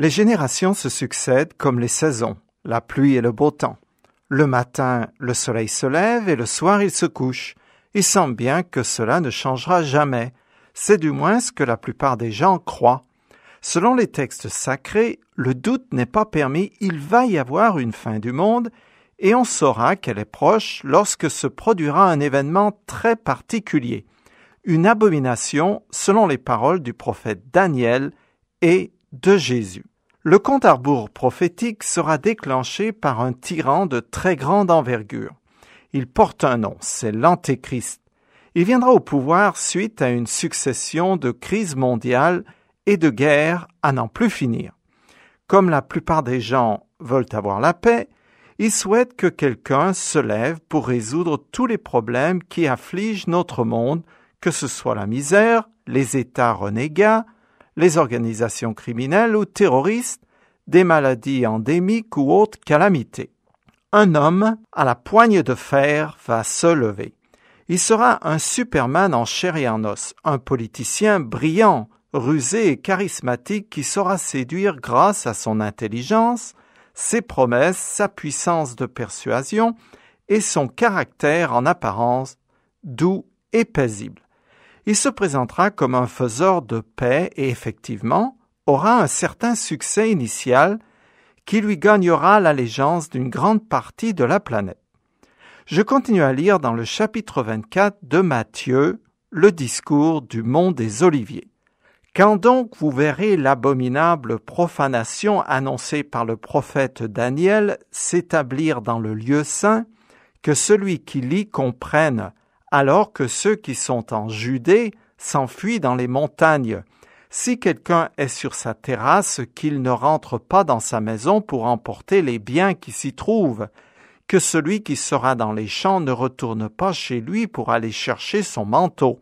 Les générations se succèdent comme les saisons, la pluie et le beau temps. Le matin, le soleil se lève et le soir, il se couche. Il semble bien que cela ne changera jamais. C'est du moins ce que la plupart des gens croient. Selon les textes sacrés, le doute n'est pas permis, il va y avoir une fin du monde, et on saura qu'elle est proche lorsque se produira un événement très particulier, une abomination selon les paroles du prophète Daniel et de Jésus le compte à rebours prophétique sera déclenché par un tyran de très grande envergure. Il porte un nom, c'est l'Antéchrist. Il viendra au pouvoir suite à une succession de crises mondiales et de guerres à n'en plus finir. Comme la plupart des gens veulent avoir la paix, ils souhaitent que quelqu'un se lève pour résoudre tous les problèmes qui affligent notre monde, que ce soit la misère, les États renégats, les organisations criminelles ou terroristes, des maladies endémiques ou autres calamités. Un homme à la poigne de fer va se lever. Il sera un Superman en chair et en os, un politicien brillant, rusé et charismatique qui saura séduire grâce à son intelligence, ses promesses, sa puissance de persuasion et son caractère en apparence doux et paisible il se présentera comme un faiseur de paix et effectivement aura un certain succès initial qui lui gagnera l'allégeance d'une grande partie de la planète. Je continue à lire dans le chapitre 24 de Matthieu le discours du mont des Oliviers. Quand donc vous verrez l'abominable profanation annoncée par le prophète Daniel s'établir dans le lieu saint, que celui qui lit comprenne alors que ceux qui sont en Judée s'enfuient dans les montagnes. Si quelqu'un est sur sa terrasse, qu'il ne rentre pas dans sa maison pour emporter les biens qui s'y trouvent, que celui qui sera dans les champs ne retourne pas chez lui pour aller chercher son manteau.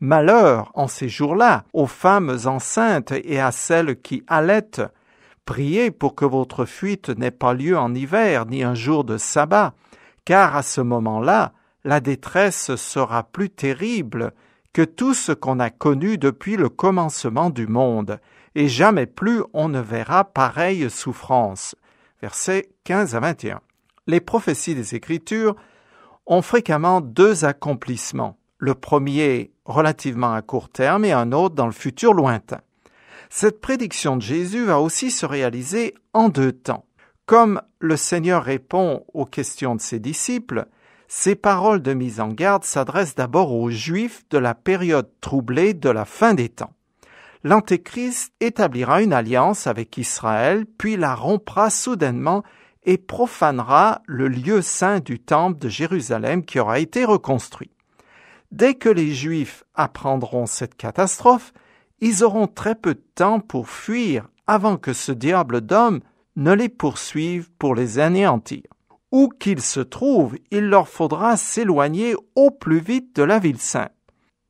Malheur, en ces jours-là, aux femmes enceintes et à celles qui allaitent. Priez pour que votre fuite n'ait pas lieu en hiver, ni un jour de sabbat, car à ce moment-là, la détresse sera plus terrible que tout ce qu'on a connu depuis le commencement du monde, et jamais plus on ne verra pareille souffrance. Versets 15 à 21. Les prophéties des Écritures ont fréquemment deux accomplissements, le premier relativement à court terme et un autre dans le futur lointain. Cette prédiction de Jésus va aussi se réaliser en deux temps. Comme le Seigneur répond aux questions de ses disciples, ces paroles de mise en garde s'adressent d'abord aux Juifs de la période troublée de la fin des temps. L'Antéchrist établira une alliance avec Israël, puis la rompra soudainement et profanera le lieu saint du temple de Jérusalem qui aura été reconstruit. Dès que les Juifs apprendront cette catastrophe, ils auront très peu de temps pour fuir avant que ce diable d'homme ne les poursuive pour les anéantir. Où qu'ils se trouvent, il leur faudra s'éloigner au plus vite de la ville sainte.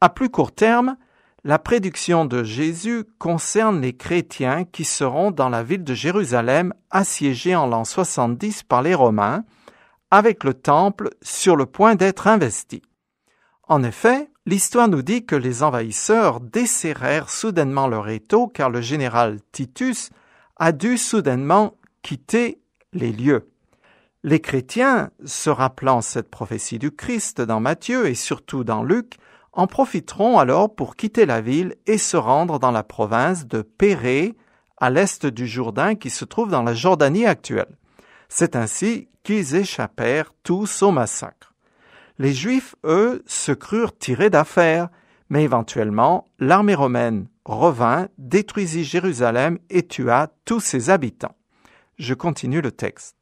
À plus court terme, la prédiction de Jésus concerne les chrétiens qui seront dans la ville de Jérusalem assiégée en l'an 70 par les Romains, avec le temple sur le point d'être investi. En effet, l'histoire nous dit que les envahisseurs desserrèrent soudainement leur étau car le général Titus a dû soudainement quitter les lieux. Les chrétiens, se rappelant cette prophétie du Christ dans Matthieu et surtout dans Luc, en profiteront alors pour quitter la ville et se rendre dans la province de Pérée, à l'est du Jourdain qui se trouve dans la Jordanie actuelle. C'est ainsi qu'ils échappèrent tous au massacre. Les Juifs, eux, se crurent tirés d'affaire, mais éventuellement l'armée romaine revint, détruisit Jérusalem et tua tous ses habitants. Je continue le texte.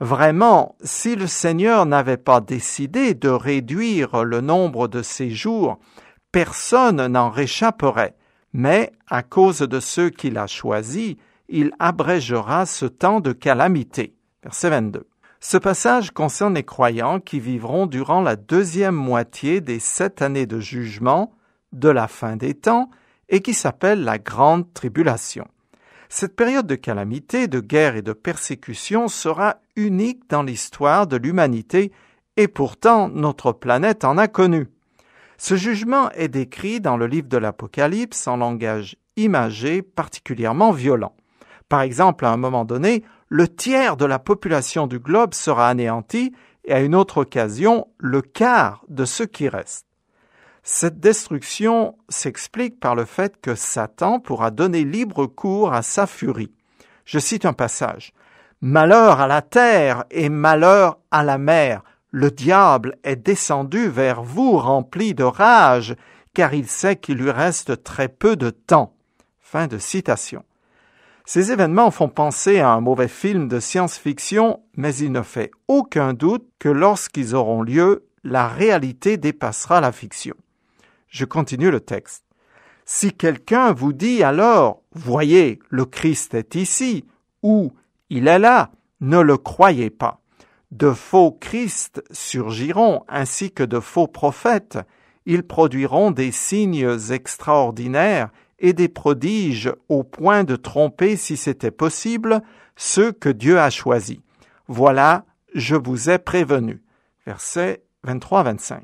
Vraiment, si le Seigneur n'avait pas décidé de réduire le nombre de ces jours, personne n'en réchapperait. Mais, à cause de ceux qu'il a choisis, il abrégera ce temps de calamité. Verset 22. Ce passage concerne les croyants qui vivront durant la deuxième moitié des sept années de jugement de la fin des temps et qui s'appelle la grande tribulation. Cette période de calamité, de guerre et de persécution sera unique dans l'histoire de l'humanité et pourtant notre planète en a connu. Ce jugement est décrit dans le livre de l'Apocalypse en langage imagé particulièrement violent. Par exemple, à un moment donné, le tiers de la population du globe sera anéanti et à une autre occasion, le quart de ceux qui restent. Cette destruction s'explique par le fait que Satan pourra donner libre cours à sa furie. Je cite un passage. Malheur à la terre et malheur à la mer. Le diable est descendu vers vous rempli de rage, car il sait qu'il lui reste très peu de temps. Fin de citation. Ces événements font penser à un mauvais film de science-fiction, mais il ne fait aucun doute que lorsqu'ils auront lieu, la réalité dépassera la fiction. Je continue le texte. Si quelqu'un vous dit alors, voyez, le Christ est ici, ou il est là, ne le croyez pas. De faux Christ surgiront ainsi que de faux prophètes. Ils produiront des signes extraordinaires et des prodiges au point de tromper, si c'était possible, ceux que Dieu a choisis. Voilà, je vous ai prévenu. Versets 23-25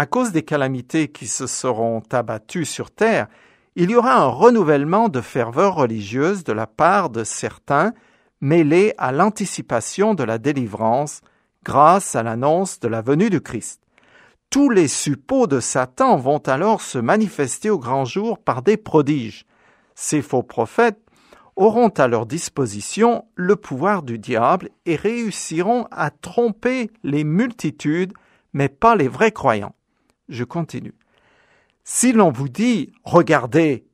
à cause des calamités qui se seront abattues sur terre, il y aura un renouvellement de ferveur religieuse de la part de certains, mêlés à l'anticipation de la délivrance grâce à l'annonce de la venue du Christ. Tous les suppôts de Satan vont alors se manifester au grand jour par des prodiges. Ces faux prophètes auront à leur disposition le pouvoir du diable et réussiront à tromper les multitudes, mais pas les vrais croyants. Je continue. Si l'on vous dit, regardez,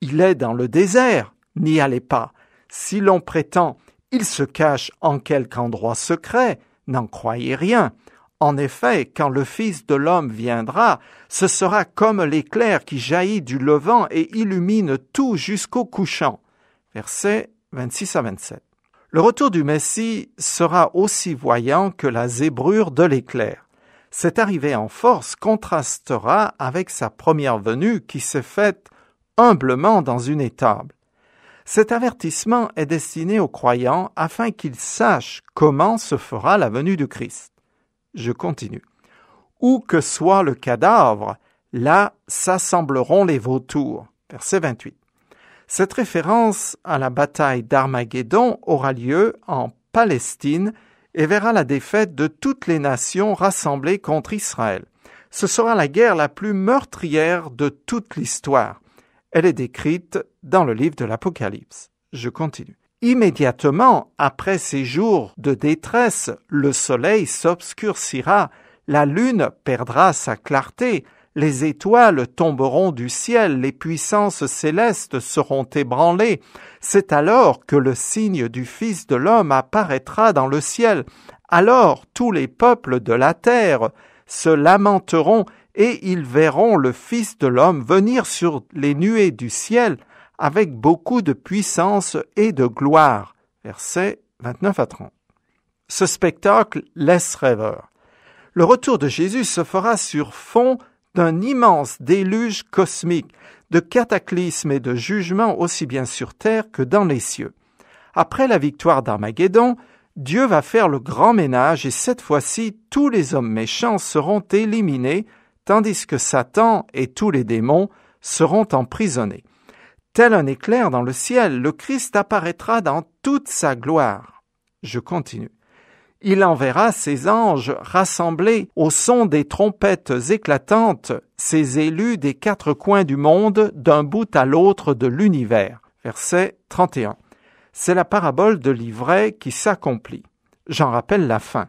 il est dans le désert, n'y allez pas. Si l'on prétend, il se cache en quelque endroit secret, n'en croyez rien. En effet, quand le Fils de l'homme viendra, ce sera comme l'éclair qui jaillit du levant et illumine tout jusqu'au couchant. Versets 26 à 27. Le retour du Messie sera aussi voyant que la zébrure de l'éclair cette arrivée en force contrastera avec sa première venue qui s'est faite humblement dans une étable. Cet avertissement est destiné aux croyants afin qu'ils sachent comment se fera la venue du Christ. Je continue. Où que soit le cadavre, là s'assembleront les vautours. Verset 28. Cette référence à la bataille d'Armageddon aura lieu en Palestine et verra la défaite de toutes les nations rassemblées contre Israël. Ce sera la guerre la plus meurtrière de toute l'histoire. Elle est décrite dans le livre de l'Apocalypse. Je continue. Immédiatement après ces jours de détresse, le soleil s'obscurcira, la lune perdra sa clarté, les étoiles tomberont du ciel, les puissances célestes seront ébranlées. C'est alors que le signe du Fils de l'homme apparaîtra dans le ciel. Alors tous les peuples de la terre se lamenteront et ils verront le Fils de l'homme venir sur les nuées du ciel avec beaucoup de puissance et de gloire. Versets 29 à 30. Ce spectacle laisse rêveur. Le retour de Jésus se fera sur fond d'un immense déluge cosmique, de cataclysmes et de jugements aussi bien sur terre que dans les cieux. Après la victoire d'Armageddon, Dieu va faire le grand ménage et cette fois-ci tous les hommes méchants seront éliminés, tandis que Satan et tous les démons seront emprisonnés. Tel un éclair dans le ciel, le Christ apparaîtra dans toute sa gloire. Je continue. Il enverra ses anges rassemblés au son des trompettes éclatantes, ses élus des quatre coins du monde, d'un bout à l'autre de l'univers. Verset 31. C'est la parabole de l'ivraie qui s'accomplit. J'en rappelle la fin.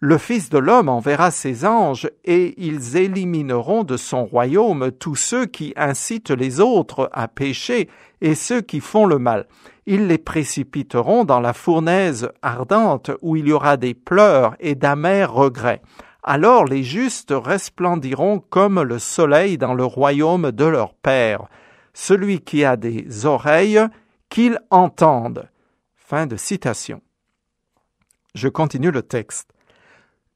Le Fils de l'homme enverra ses anges, et ils élimineront de son royaume tous ceux qui incitent les autres à pécher et ceux qui font le mal. Ils les précipiteront dans la fournaise ardente où il y aura des pleurs et d'amers regrets. Alors les justes resplendiront comme le soleil dans le royaume de leur Père. Celui qui a des oreilles, qu'il entende. Fin de citation. Je continue le texte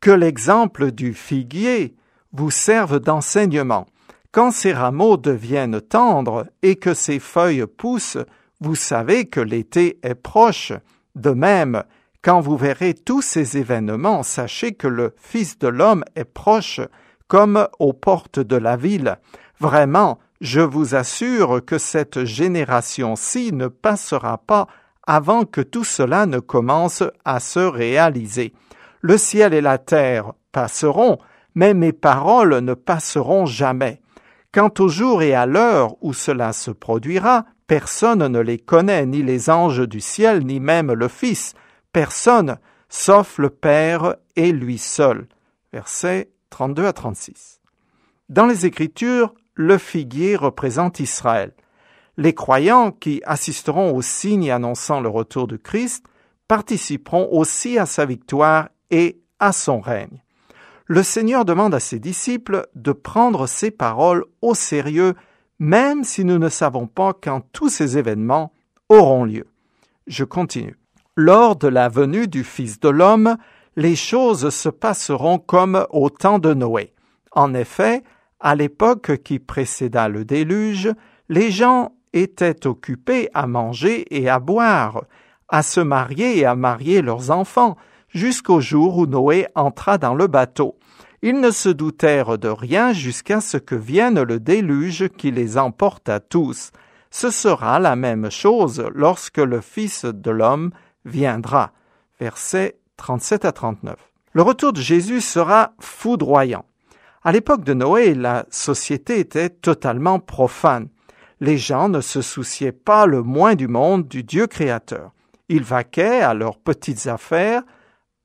que l'exemple du figuier vous serve d'enseignement. Quand ses rameaux deviennent tendres et que ses feuilles poussent, vous savez que l'été est proche. De même, quand vous verrez tous ces événements, sachez que le Fils de l'homme est proche, comme aux portes de la ville. Vraiment, je vous assure que cette génération-ci ne passera pas avant que tout cela ne commence à se réaliser. Le ciel et la terre passeront, mais mes paroles ne passeront jamais. Quant au jour et à l'heure où cela se produira, personne ne les connaît, ni les anges du ciel, ni même le Fils, personne, sauf le Père et lui seul. Versets 32 à 36. Dans les Écritures, le figuier représente Israël. Les croyants qui assisteront aux signes annonçant le retour du Christ participeront aussi à sa victoire et à son règne. Le Seigneur demande à ses disciples de prendre ses paroles au sérieux, même si nous ne savons pas quand tous ces événements auront lieu. Je continue. Lors de la venue du Fils de l'homme, les choses se passeront comme au temps de Noé. En effet, à l'époque qui précéda le déluge, les gens étaient occupés à manger et à boire, à se marier et à marier leurs enfants, jusqu'au jour où Noé entra dans le bateau. Ils ne se doutèrent de rien jusqu'à ce que vienne le déluge qui les emporte à tous. Ce sera la même chose lorsque le Fils de l'homme viendra. Versets 37 à 39. Le retour de Jésus sera foudroyant. À l'époque de Noé, la société était totalement profane. Les gens ne se souciaient pas le moins du monde du Dieu créateur. Ils vaquaient à leurs petites affaires,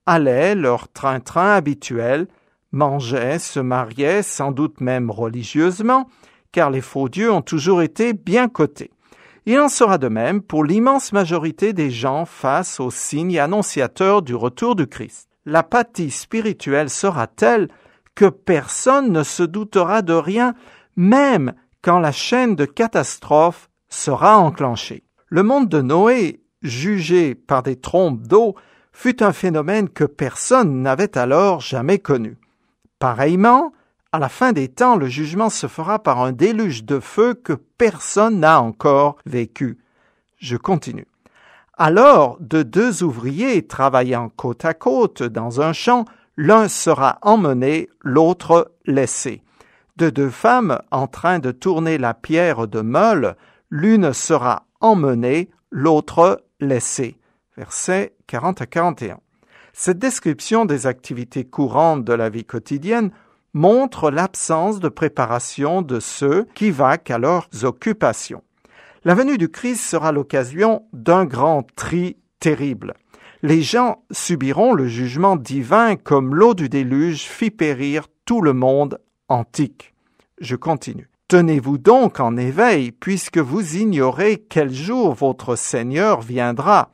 allaient leur train-train habituel, mangeaient, se mariaient, sans doute même religieusement, car les faux dieux ont toujours été bien cotés. Il en sera de même pour l'immense majorité des gens face aux signes annonciateurs du retour du Christ. L'apathie spirituelle sera telle que personne ne se doutera de rien, même quand la chaîne de catastrophes sera enclenchée. Le monde de Noé, jugé par des trompes d'eau, fut un phénomène que personne n'avait alors jamais connu. Pareillement, à la fin des temps, le jugement se fera par un déluge de feu que personne n'a encore vécu. Je continue. Alors, de deux ouvriers travaillant côte à côte dans un champ, l'un sera emmené, l'autre laissé. De deux femmes en train de tourner la pierre de meule, l'une sera emmenée, l'autre laissée. Verset cette description des activités courantes de la vie quotidienne montre l'absence de préparation de ceux qui vaquent à leurs occupations. La venue du Christ sera l'occasion d'un grand tri terrible. Les gens subiront le jugement divin comme l'eau du déluge fit périr tout le monde antique. Je continue. Tenez-vous donc en éveil, puisque vous ignorez quel jour votre Seigneur viendra.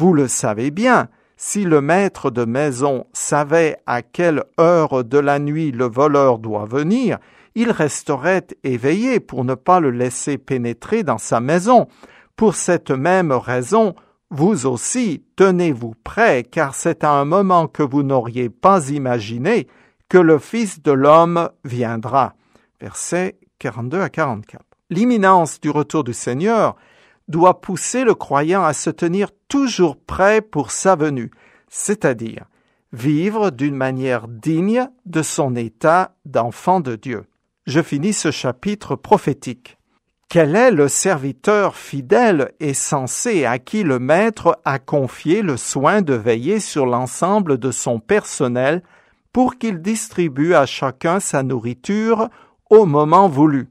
Vous le savez bien, si le maître de maison savait à quelle heure de la nuit le voleur doit venir, il resterait éveillé pour ne pas le laisser pénétrer dans sa maison. Pour cette même raison, vous aussi tenez-vous prêt, car c'est à un moment que vous n'auriez pas imaginé que le Fils de l'homme viendra. Versets 42 à 44. L'imminence du retour du Seigneur doit pousser le croyant à se tenir toujours prêt pour sa venue, c'est-à-dire vivre d'une manière digne de son état d'enfant de Dieu. Je finis ce chapitre prophétique. Quel est le serviteur fidèle et sensé à qui le Maître a confié le soin de veiller sur l'ensemble de son personnel pour qu'il distribue à chacun sa nourriture au moment voulu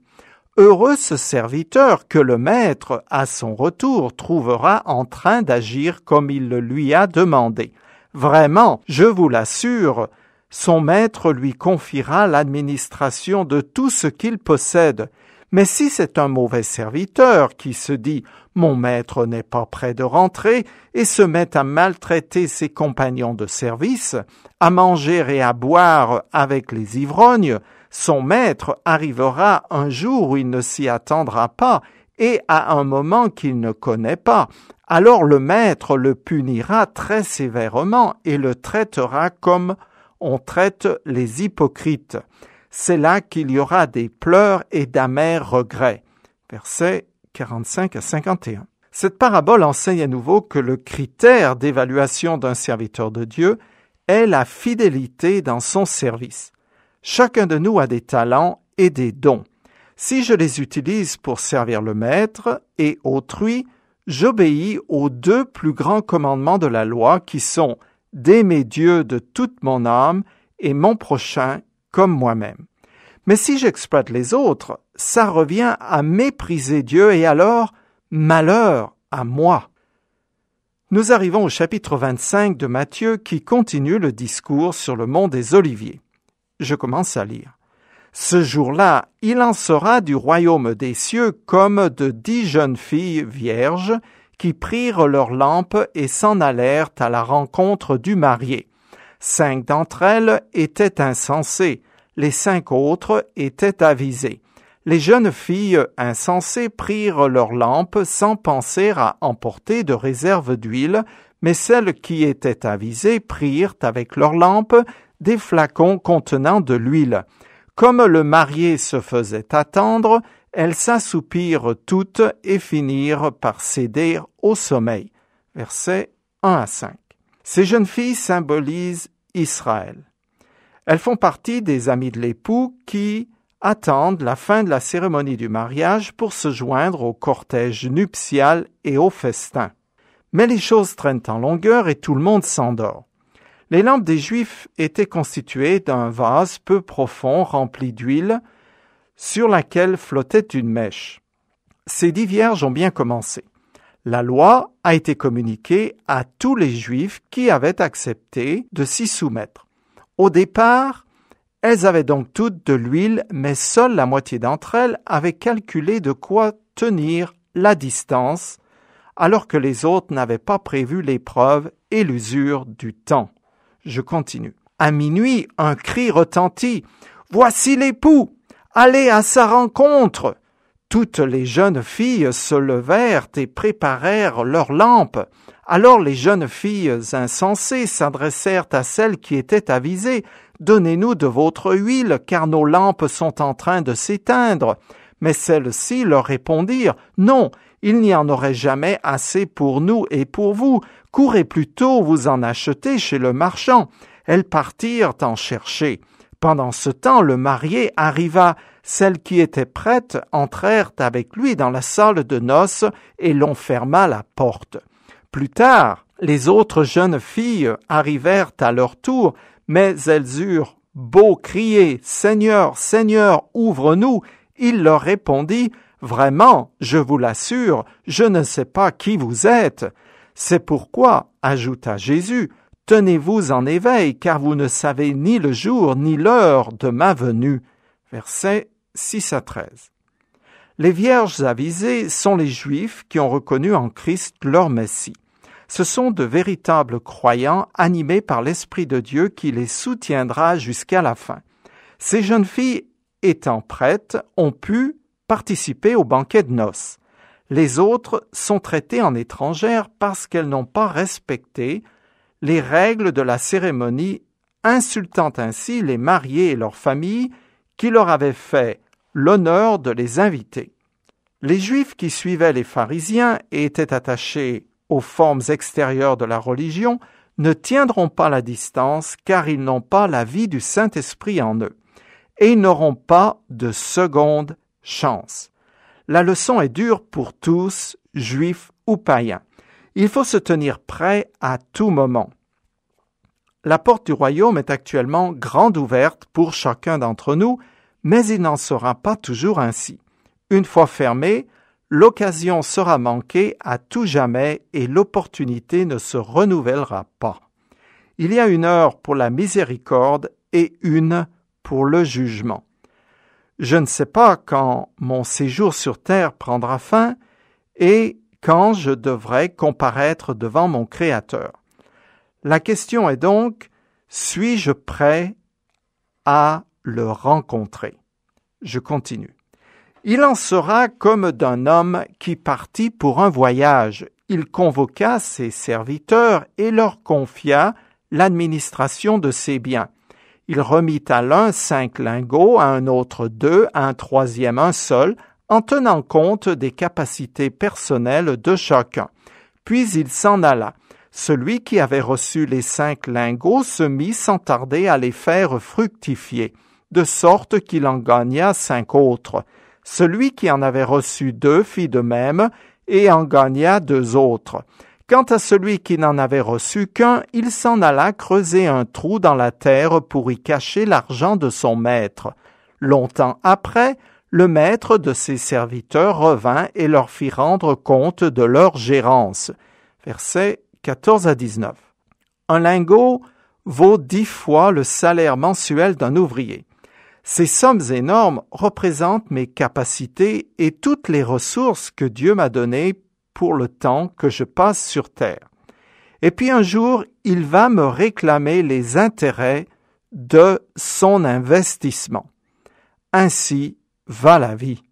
Heureux ce serviteur que le maître, à son retour, trouvera en train d'agir comme il le lui a demandé. Vraiment, je vous l'assure, son maître lui confiera l'administration de tout ce qu'il possède. Mais si c'est un mauvais serviteur qui se dit Mon maître n'est pas prêt de rentrer et se met à maltraiter ses compagnons de service, à manger et à boire avec les ivrognes, son maître arrivera un jour où il ne s'y attendra pas et à un moment qu'il ne connaît pas. Alors le maître le punira très sévèrement et le traitera comme on traite les hypocrites. C'est là qu'il y aura des pleurs et d'amers regrets. Versets 45 à 51. Cette parabole enseigne à nouveau que le critère d'évaluation d'un serviteur de Dieu est la fidélité dans son service. Chacun de nous a des talents et des dons. Si je les utilise pour servir le Maître et autrui, j'obéis aux deux plus grands commandements de la loi qui sont d'aimer Dieu de toute mon âme et mon prochain comme moi-même. Mais si j'exploite les autres, ça revient à mépriser Dieu et alors malheur à moi. Nous arrivons au chapitre 25 de Matthieu qui continue le discours sur le monde des Oliviers je commence à lire. Ce jour-là, il en sera du royaume des cieux comme de dix jeunes filles vierges qui prirent leurs lampes et s'en allèrent à la rencontre du marié. Cinq d'entre elles étaient insensées, les cinq autres étaient avisées. Les jeunes filles insensées prirent leurs lampes sans penser à emporter de réserve d'huile, mais celles qui étaient avisées prirent avec leurs lampes des flacons contenant de l'huile. Comme le marié se faisait attendre, elles s'assoupirent toutes et finirent par céder au sommeil. Versets 1 à 5. Ces jeunes filles symbolisent Israël. Elles font partie des amis de l'époux qui attendent la fin de la cérémonie du mariage pour se joindre au cortège nuptial et au festin. Mais les choses traînent en longueur et tout le monde s'endort. Les lampes des Juifs étaient constituées d'un vase peu profond rempli d'huile sur laquelle flottait une mèche. Ces dix vierges ont bien commencé. La loi a été communiquée à tous les Juifs qui avaient accepté de s'y soumettre. Au départ, elles avaient donc toutes de l'huile, mais seule la moitié d'entre elles avait calculé de quoi tenir la distance, alors que les autres n'avaient pas prévu l'épreuve et l'usure du temps. Je continue. À minuit, un cri retentit. Voici l'époux. Allez à sa rencontre. Toutes les jeunes filles se levèrent et préparèrent leurs lampes. Alors les jeunes filles insensées s'adressèrent à celles qui étaient avisées. Donnez-nous de votre huile, car nos lampes sont en train de s'éteindre. Mais celles-ci leur répondirent Non, il n'y en aurait jamais assez pour nous et pour vous. Courez plutôt vous en acheter chez le marchand. Elles partirent en chercher. Pendant ce temps, le marié arriva. Celles qui étaient prêtes entrèrent avec lui dans la salle de noces et l'on ferma la porte. Plus tard, les autres jeunes filles arrivèrent à leur tour, mais elles eurent beau crier Seigneur, Seigneur, ouvre-nous, il leur répondit, Vraiment, je vous l'assure, je ne sais pas qui vous êtes. C'est pourquoi, ajouta Jésus, Tenez-vous en éveil, car vous ne savez ni le jour ni l'heure de ma venue. Verset 6 à 13. Les vierges avisées sont les Juifs qui ont reconnu en Christ leur Messie. Ce sont de véritables croyants animés par l'Esprit de Dieu qui les soutiendra jusqu'à la fin. Ces jeunes filles étant prêtes, ont pu participer au banquet de noces. Les autres sont traitées en étrangères parce qu'elles n'ont pas respecté les règles de la cérémonie, insultant ainsi les mariés et leurs familles qui leur avaient fait l'honneur de les inviter. Les Juifs qui suivaient les pharisiens et étaient attachés aux formes extérieures de la religion ne tiendront pas la distance car ils n'ont pas la vie du Saint-Esprit en eux et n'auront pas de seconde chance. La leçon est dure pour tous, juifs ou païens. Il faut se tenir prêt à tout moment. La porte du royaume est actuellement grande ouverte pour chacun d'entre nous, mais il n'en sera pas toujours ainsi. Une fois fermée, l'occasion sera manquée à tout jamais et l'opportunité ne se renouvellera pas. Il y a une heure pour la miséricorde et une pour le jugement. Je ne sais pas quand mon séjour sur terre prendra fin et quand je devrai comparaître devant mon Créateur. La question est donc, suis-je prêt à le rencontrer Je continue. Il en sera comme d'un homme qui partit pour un voyage. Il convoqua ses serviteurs et leur confia l'administration de ses biens. Il remit à l'un cinq lingots, à un autre deux, à un troisième un seul, en tenant compte des capacités personnelles de chacun. Puis il s'en alla. Celui qui avait reçu les cinq lingots se mit sans tarder à les faire fructifier, de sorte qu'il en gagna cinq autres. Celui qui en avait reçu deux fit de même, et en gagna deux autres. Quant à celui qui n'en avait reçu qu'un, il s'en alla creuser un trou dans la terre pour y cacher l'argent de son maître. Longtemps après, le maître de ses serviteurs revint et leur fit rendre compte de leur gérance. Versets 14 à 19. Un lingot vaut dix fois le salaire mensuel d'un ouvrier. Ces sommes énormes représentent mes capacités et toutes les ressources que Dieu m'a données pour le temps que je passe sur terre. Et puis un jour, il va me réclamer les intérêts de son investissement. Ainsi va la vie.